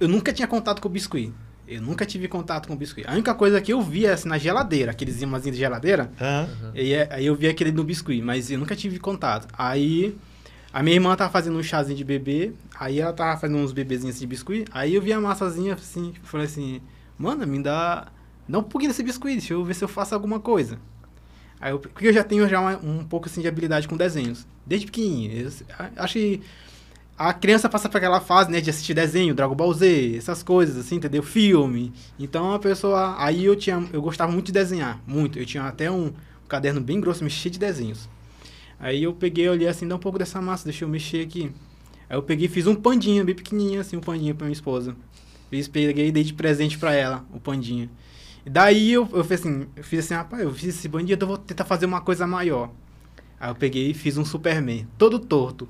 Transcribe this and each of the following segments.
Eu nunca tinha contato com o biscuit. Eu nunca tive contato com o biscuit. A única coisa que eu via assim, na geladeira, aqueles imãzinhos de geladeira, uhum. e, é, aí eu via aquele no biscuit, mas eu nunca tive contato. Aí a minha irmã tava fazendo um chazinho de bebê, aí ela tava fazendo uns bebezinhos de biscuit, aí eu vi a massazinha assim, falei assim, mano, me dá, dá um pouquinho desse biscuit, deixa eu ver se eu faço alguma coisa. Aí eu, porque eu já tenho já uma, um pouco assim de habilidade com desenhos, desde pequenininho. Eu, acho que a criança passa por aquela fase, né, de assistir desenho, Dragon Ball Z, essas coisas, assim, entendeu? Filme. Então a pessoa. Aí eu tinha. Eu gostava muito de desenhar, muito. Eu tinha até um, um caderno bem grosso, mexido de desenhos. Aí eu peguei, olhei assim, dá um pouco dessa massa, deixa eu mexer aqui. Aí eu peguei fiz um pandinha, bem pequenininho, assim, um pandinha para minha esposa. Fiz, peguei e dei de presente para ela, o pandinha. E daí eu, eu fiz assim, eu fiz assim, rapaz, ah, eu fiz esse pandinha, então eu vou tentar fazer uma coisa maior. Aí eu peguei e fiz um Superman, todo torto.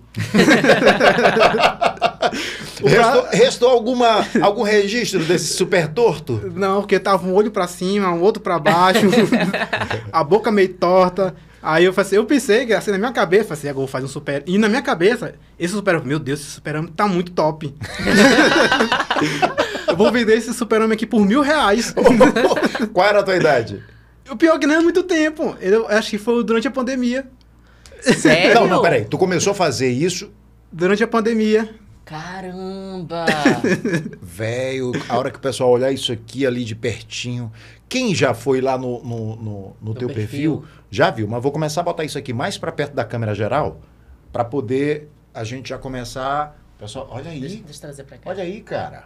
restou, restou, alguma, algum registro desse super torto? Não, porque tava um olho para cima, um outro para baixo, a boca meio torta. Aí eu falei assim, eu pensei, assim, na minha cabeça, assim, agora vou fazer um super... E na minha cabeça, esse super meu Deus, esse super tá muito top. eu vou vender esse super aqui por mil reais. Qual era a tua idade? O pior é que não é muito tempo. Eu acho que foi durante a pandemia. Sério? Não, não, peraí. Tu começou a fazer isso durante a pandemia. Caramba! Velho, a hora que o pessoal olhar isso aqui ali de pertinho. Quem já foi lá no, no, no, no teu perfil, perfil, já viu, mas vou começar a botar isso aqui mais para perto da câmera geral, para poder a gente já começar. Pessoal, olha aí. Deixa, deixa eu trazer pra cá. Olha aí, cara.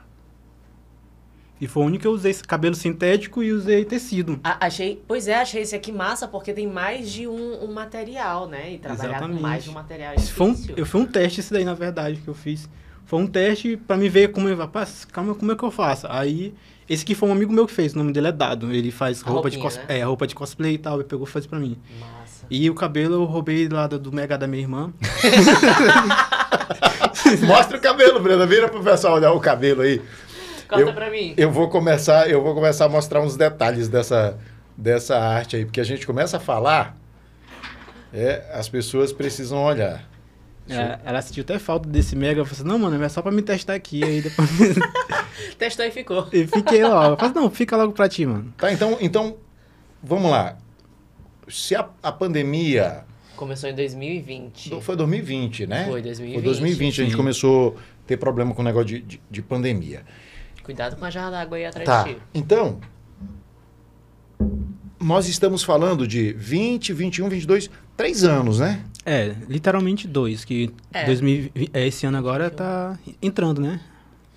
E foi o único que eu usei cabelo sintético e usei tecido. A, achei, pois é, achei esse aqui massa, porque tem mais de um, um material, né? E trabalhar Exatamente. com mais de um material é foi um, eu fui um teste esse daí, na verdade, que eu fiz. Foi um teste para me ver como eu rapaz, calma, como é que eu faço? Aí, esse aqui foi um amigo meu que fez, o nome dele é Dado. Ele faz roupa, de, cos, né? é, roupa de cosplay e tal, ele pegou e fez pra mim. Massa. E o cabelo eu roubei lá do, do mega da minha irmã. Mostra o cabelo, Brenda, vira pro pessoal olhar né? o cabelo aí eu, pra mim. Eu vou, começar, eu vou começar a mostrar uns detalhes dessa, dessa arte aí, porque a gente começa a falar, é, as pessoas precisam olhar. Ela, é, ela sentiu até falta desse mega. Eu falei assim, não, mano, é só pra me testar aqui. Aí depois... Testou e ficou. E fiquei logo. Eu falei, não, fica logo pra ti, mano. Tá, então, então vamos lá. Se a, a pandemia... Começou em 2020. Foi 2020, né? Foi 2020. Foi 2020, Sim. a gente começou a ter problema com o negócio de, de, de pandemia. Cuidado com a jarra d'água aí atrás tá. de ti. Então, nós estamos falando de 20, 21, 22, três anos, né? É, literalmente dois, que é. 2020, é, esse ano agora 21. tá entrando, né?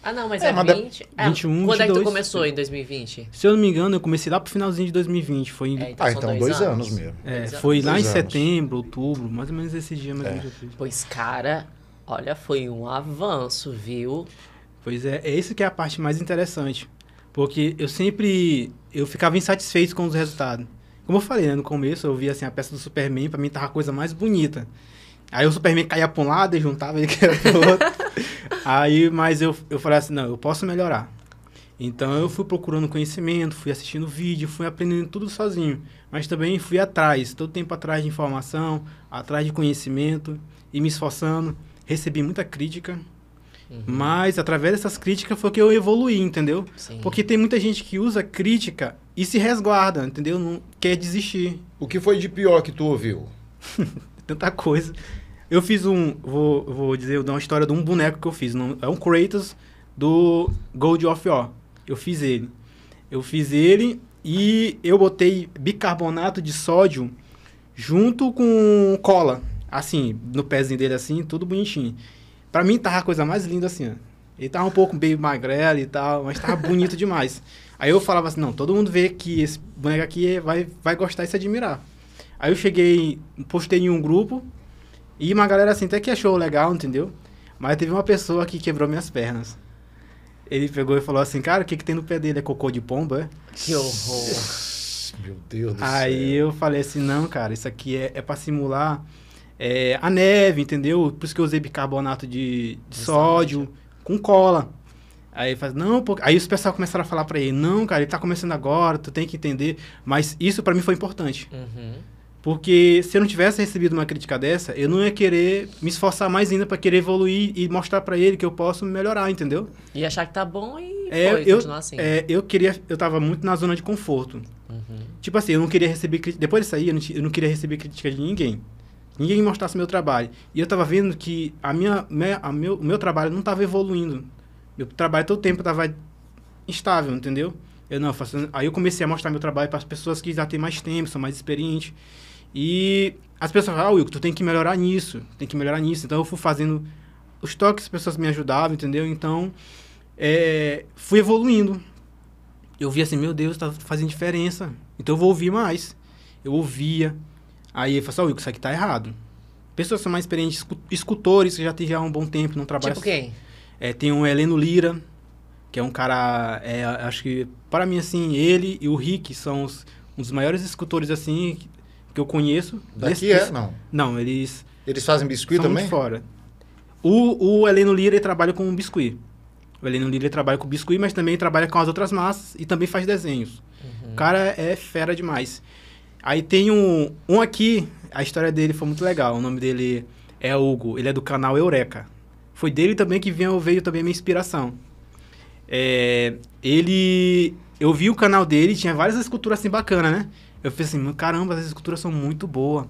Ah, não, mas é, é mas 20. É, 21, quando 22, é que tu começou em 2020? Se eu não me engano, eu comecei lá pro finalzinho de 2020. Foi... É, então ah, então dois, dois anos. anos, mesmo. É, foi dois lá anos. em setembro, outubro, mais ou menos esse dia. Mais é. Pois, cara, olha, foi um avanço, viu? Pois é, é isso que é a parte mais interessante. Porque eu sempre eu ficava insatisfeito com os resultados. Como eu falei, né, no começo eu via assim a peça do Superman, para mim tava a coisa mais bonita. Aí o Superman caía para um lado e juntava ele que era pro outro. Aí, mas eu, eu falei assim, não, eu posso melhorar. Então eu fui procurando conhecimento, fui assistindo vídeo, fui aprendendo tudo sozinho, mas também fui atrás, todo tempo atrás de informação, atrás de conhecimento e me esforçando. Recebi muita crítica, Uhum. Mas através dessas críticas foi que eu evoluí, entendeu? Sim. Porque tem muita gente que usa crítica e se resguarda, entendeu? Não quer desistir. O que foi de pior que tu ouviu? Tanta coisa. Eu fiz um, vou, vou dizer, eu dou uma história de um boneco que eu fiz. Não, é um Kratos do Gold of War. Eu fiz ele. Eu fiz ele e eu botei bicarbonato de sódio junto com cola. Assim, no pezinho dele assim, tudo bonitinho. Pra mim tava a coisa mais linda assim, ó. Ele tava um pouco meio magrelo e tal, mas tava bonito demais. Aí eu falava assim, não, todo mundo vê que esse boneco aqui é, vai, vai gostar e se admirar. Aí eu cheguei, postei em um grupo, e uma galera assim até que achou legal, entendeu? Mas teve uma pessoa que quebrou minhas pernas. Ele pegou e falou assim, cara, o que, que tem no pé dele? É cocô de pomba? É? Que horror! Meu Deus do Aí céu. Aí eu falei assim, não, cara, isso aqui é, é pra simular é, a neve, entendeu? Por isso que eu usei bicarbonato de, de sódio com cola. Aí faz, não, aí os pessoal começaram a falar para ele, não, cara, ele tá começando agora, tu tem que entender. Mas isso para mim foi importante. Uhum. Porque se eu não tivesse recebido uma crítica dessa, eu não ia querer me esforçar mais ainda para querer evoluir e mostrar para ele que eu posso melhorar, entendeu? E achar que tá bom e é, foi, eu, continuar assim. É, eu queria, eu tava muito na zona de conforto. Uhum. Tipo assim, eu não queria receber depois disso aí, eu não, eu não queria receber crítica de ninguém ninguém me mostrasse meu trabalho. E eu estava vendo que a minha, minha, a meu, o meu trabalho não estava evoluindo. Meu trabalho todo tempo estava instável, entendeu? Eu não, fazendo aí eu comecei a mostrar meu trabalho para as pessoas que já têm mais tempo, são mais experientes. E as pessoas falaram, ah, Wilco, tu tem que melhorar nisso, tem que melhorar nisso. Então eu fui fazendo os toques, as pessoas me ajudavam, entendeu? Então, é, fui evoluindo. Eu vi assim, meu Deus, tá fazendo diferença. Então eu vou ouvir mais. Eu ouvia, Aí ele falou assim, oh, isso aqui tá errado. Pessoas são mais experientes, escultores que já tiveram um bom tempo não trabalham. Tipo quem? É, tem o um Heleno Lira, que é um cara, é, acho que, para mim, assim, ele e o Rick são os, um dos maiores escultores, assim, que eu conheço. Daqui Des, é? Não. Não, eles... Eles fazem biscuit também? fora. O, o Heleno Lira, ele trabalha com biscuit. O Heleno Lira trabalha com biscuit, mas também trabalha com as outras massas e também faz desenhos. Uhum. O cara é fera demais. Aí tem um, um aqui, a história dele foi muito legal. O nome dele é Hugo, ele é do canal Eureka. Foi dele também que veio, veio também a minha inspiração. É, ele. Eu vi o canal dele, tinha várias esculturas assim bacanas, né? Eu falei assim, caramba, essas esculturas são muito boas.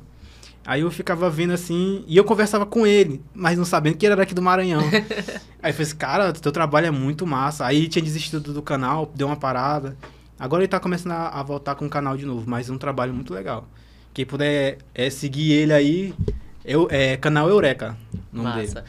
Aí eu ficava vendo assim, e eu conversava com ele, mas não sabendo que ele era aqui do Maranhão. aí eu falei assim, cara, teu trabalho é muito massa. Aí tinha desistido do canal, deu uma parada. Agora ele tá começando a, a voltar com o canal de novo, mas é um trabalho muito legal. Quem puder é, seguir ele aí, eu, é canal Eureka. Massa. Dele.